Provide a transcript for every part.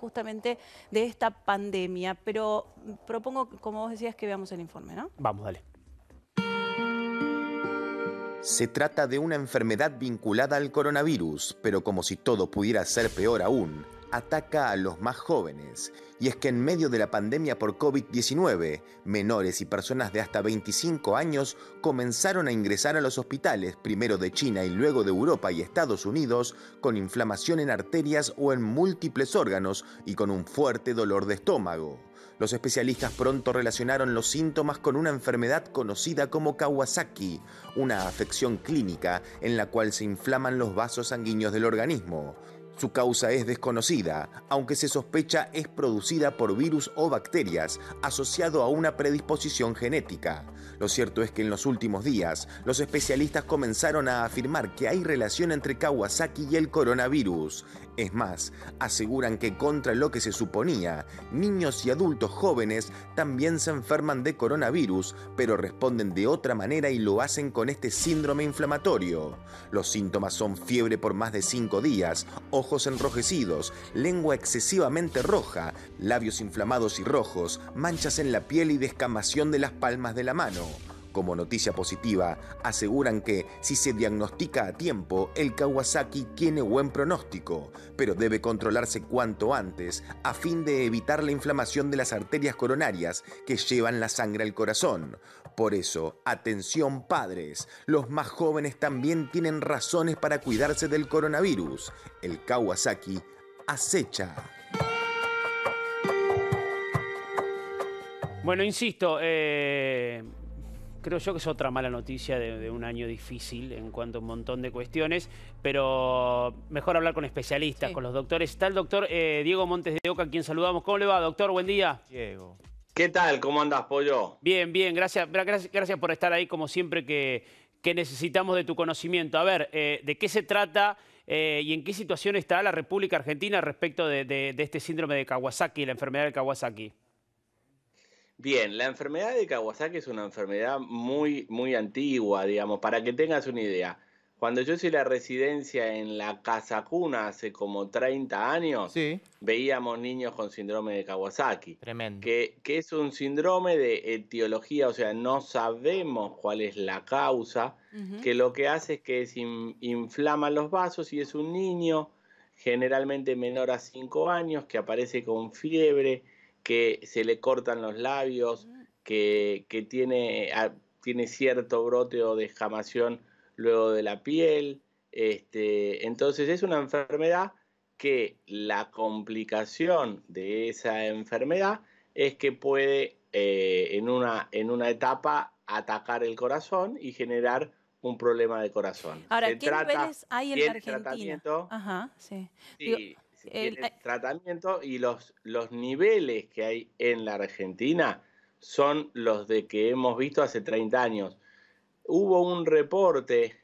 justamente de esta pandemia. Pero propongo, como vos decías, que veamos el informe, ¿no? Vamos, dale. Se trata de una enfermedad vinculada al coronavirus, pero como si todo pudiera ser peor aún, ataca a los más jóvenes. Y es que en medio de la pandemia por COVID-19, menores y personas de hasta 25 años comenzaron a ingresar a los hospitales, primero de China y luego de Europa y Estados Unidos, con inflamación en arterias o en múltiples órganos y con un fuerte dolor de estómago. Los especialistas pronto relacionaron los síntomas con una enfermedad conocida como Kawasaki, una afección clínica en la cual se inflaman los vasos sanguíneos del organismo. Su causa es desconocida, aunque se sospecha es producida por virus o bacterias asociado a una predisposición genética. Lo cierto es que en los últimos días, los especialistas comenzaron a afirmar que hay relación entre Kawasaki y el coronavirus. Es más, aseguran que contra lo que se suponía, niños y adultos jóvenes también se enferman de coronavirus, pero responden de otra manera y lo hacen con este síndrome inflamatorio. Los síntomas son fiebre por más de 5 días, ojo ojos enrojecidos, lengua excesivamente roja, labios inflamados y rojos, manchas en la piel y descamación de las palmas de la mano. Como noticia positiva, aseguran que si se diagnostica a tiempo, el Kawasaki tiene buen pronóstico, pero debe controlarse cuanto antes a fin de evitar la inflamación de las arterias coronarias que llevan la sangre al corazón. Por eso, atención padres, los más jóvenes también tienen razones para cuidarse del coronavirus. El Kawasaki acecha. Bueno, insisto, eh, creo yo que es otra mala noticia de, un año difícil en cuanto a un montón de cuestiones, pero mejor hablar con especialistas, con los doctores. Está el doctor eh, Diego Montes de Oca, quien saludamos. ¿Cómo le va, doctor? Buen día. Diego. ¿Qué tal? ¿Cómo andas, Pollo? Bien, bien. Gracias, gracias, gracias por estar ahí, como siempre, que, que necesitamos de tu conocimiento. A ver, eh, ¿de qué se trata eh, y en qué situación está la República Argentina respecto de, de este síndrome de Kawasaki, la enfermedad de Kawasaki? Bien, la enfermedad de Kawasaki es una enfermedad muy, muy antigua, digamos, para que tengas una idea. Cuando yo hice la residencia en la Casa Cuna hace como 30 años, veíamos niños con síndrome de Kawasaki. Tremendo. Que, es un síndrome de etiología, o sea, no sabemos cuál es la causa, que lo que hace es que inflama los vasos y es un niño generalmente menor a 5 años que aparece con fiebre, que se le cortan los labios, que, tiene, ah, tiene cierto brote o descamación luego de la piel. Este, entonces es una enfermedad que la complicación de esa enfermedad es que puede eh, en, una, en una etapa atacar el corazón y generar un problema de corazón. Ahora, ¿qué niveles hay en Argentina? Ajá, sí el, eh, tratamiento y los, los niveles que hay en la Argentina son los de que hemos visto hace 30 años. Hubo un reporte,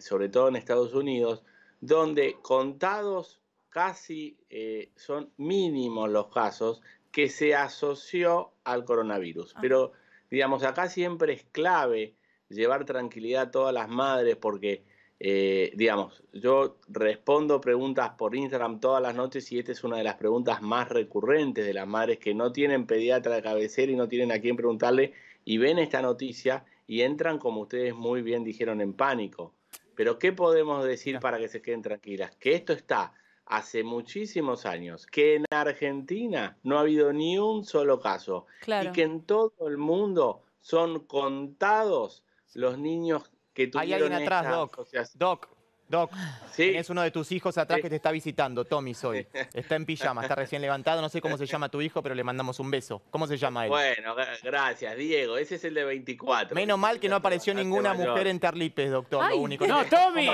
sobre todo en Estados Unidos, donde contados casi eh, son mínimos los casos que se asoció al coronavirus. Ah. Pero, digamos, acá siempre es clave llevar tranquilidad a todas las madres porque eh, digamos, yo respondo preguntas por Instagram todas las noches y esta es una de las preguntas más recurrentes de las madres que no tienen pediatra de cabecera y no tienen a quién preguntarle y ven esta noticia y entran, como ustedes muy bien dijeron, en pánico. Pero ¿qué podemos decir para que se queden tranquilas? Que esto está hace muchísimos años, que en Argentina no ha habido ni un solo caso y que en todo el mundo son contados los niños hay alguien atrás, Doc. Doc, Doc, ¿Sí? uno de tus hijos atrás que te está visitando, Tommy soy. Está en pijama, está recién levantado, no sé cómo se llama tu hijo, pero le mandamos un beso. ¿Cómo se llama él? Bueno, gracias, Diego, ese es el de 24. Menos mal que no apareció ninguna mujer en Tarlipes, doctor, único. No, Tommy.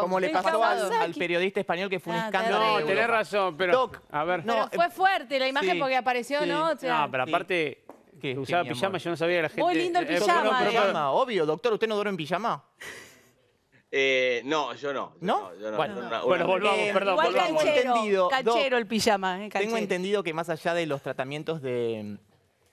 Como le pasó, al, periodista español que fue un ah, escándalo. No, tenés razón, pero Doc, a ver. No, fue eh, fuerte la imagen porque apareció, ¿no? no, pero aparte usaba pijama, yo no sabía que la gente... Muy lindo el pijama. obvio, doctor, ¿usted no duerme en pijama? Eh, no, yo no. ¿No? bueno, volvamos, perdón. volvamos. Canchero, el pijama. Eh, tengo entendido que más allá de los tratamientos de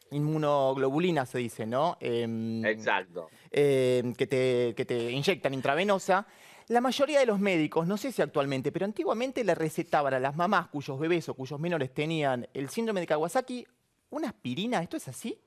mm, inmunoglobulina, se dice, ¿no? Em, Exacto. Em, que, te, que te inyectan intravenosa. La mayoría de los médicos, no sé si actualmente, pero antiguamente la recetaban a las mamás cuyos bebés o cuyos menores tenían el síndrome de Kawasaki ¿Una aspirina? ¿Esto es así?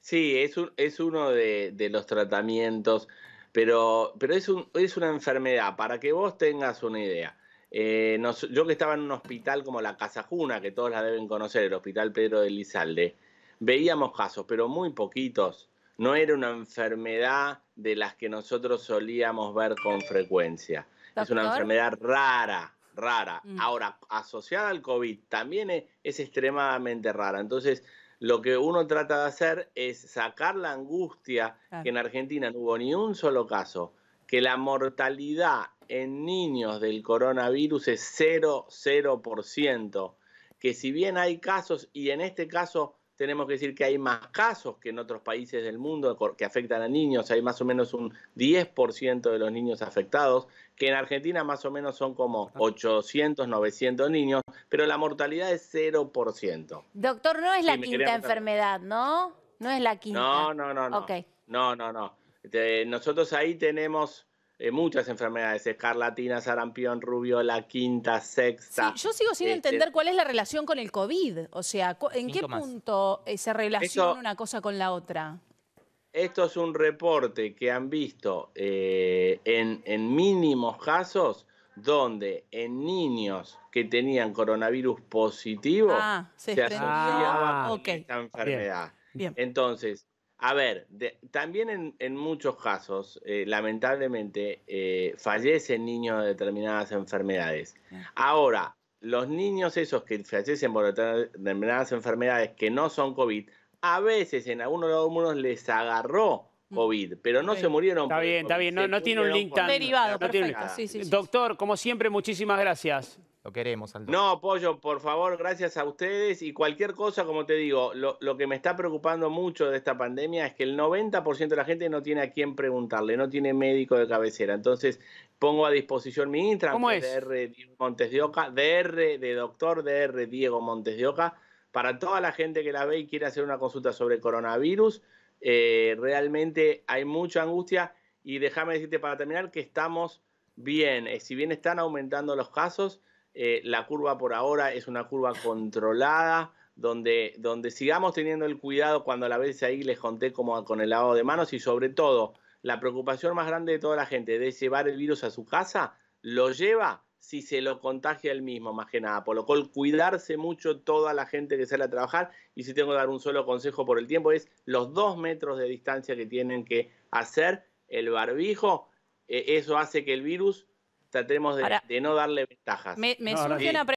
Sí, es, uno de, los tratamientos, pero, pero es, es una enfermedad, para que vos tengas una idea. Eh, yo que estaba en un hospital como la Casajuna, que todos la deben conocer, el Hospital Pedro de Lizalde, veíamos casos, pero muy poquitos. No era una enfermedad de las que nosotros solíamos ver con frecuencia. Es una enfermedad rara rara. Mm. Ahora, asociada al COVID también e-, es, extremadamente rara. Entonces, lo que uno trata de hacer es sacar la angustia que en Argentina no hubo ni un solo caso, que la mortalidad en niños del coronavirus es 0,0%, que si bien hay casos, y en este caso tenemos que decir que hay más casos que en otros países del mundo que afectan a niños, hay más o menos un 10% de los niños afectados, que en Argentina más o menos son como 800, ah. 900 niños, pero la mortalidad es 0%. Doctor, no es la quinta enfermedad, ¿no? No es la quinta. No, no, no, no. No, no, no. Este, nosotros ahí tenemos eh, muchas enfermedades, escarlatina, sarampión, rubiola, quinta, sexta. Sí, yo sigo sin este entender cuál es la relación con el COVID, o sea, ¿en qué punto eh, se relaciona una cosa con la otra? Esto es un reporte que han visto eh, en, mínimos casos donde en niños que tenían coronavirus positivo ah, se, asociaba esta enfermedad. Entonces, a ver, también en, muchos casos, eh, lamentablemente, eh, fallecen niños de determinadas enfermedades. Ahora, los niños esos que fallecen por determinadas enfermedades que no son COVID, a veces en algunos mundos les agarró COVID, pero no se murieron. Está bien, está bien, no, tiene un link tan... Derivado, perfecto. Doctor, como siempre, muchísimas gracias. Lo queremos, No, apoyo, por favor, gracias a ustedes. Y cualquier cosa, como te digo, lo, que me está preocupando mucho de esta pandemia es que el 90% de la gente no tiene a quién preguntarle, no tiene médico de cabecera. Entonces, pongo a disposición mi Instagram, DR Diego Montes de Oca, DR de doctor, DR Diego Montes de Oca, para toda la gente que la ve y quiere hacer una consulta sobre coronavirus. Eh, realmente hay mucha angustia y déjame decirte para terminar que estamos bien. Eh, si bien están aumentando los casos, eh, la curva por ahora es una curva controlada, donde, donde sigamos teniendo el cuidado cuando a la vez ahí les conté como con el lavado de manos y sobre todo la preocupación más grande de toda la gente de llevar el virus a su casa, lo lleva si se lo contagia el mismo, más que nada. Por lo cual, cuidarse mucho toda la gente que sale a trabajar. Y si tengo que dar un solo consejo por el tiempo, es los dos metros de distancia que tienen que hacer el barbijo. Eh, eso hace que el virus Tratemos de, Ahora, de no darle ventajas. Me, me no, surge una pregunta.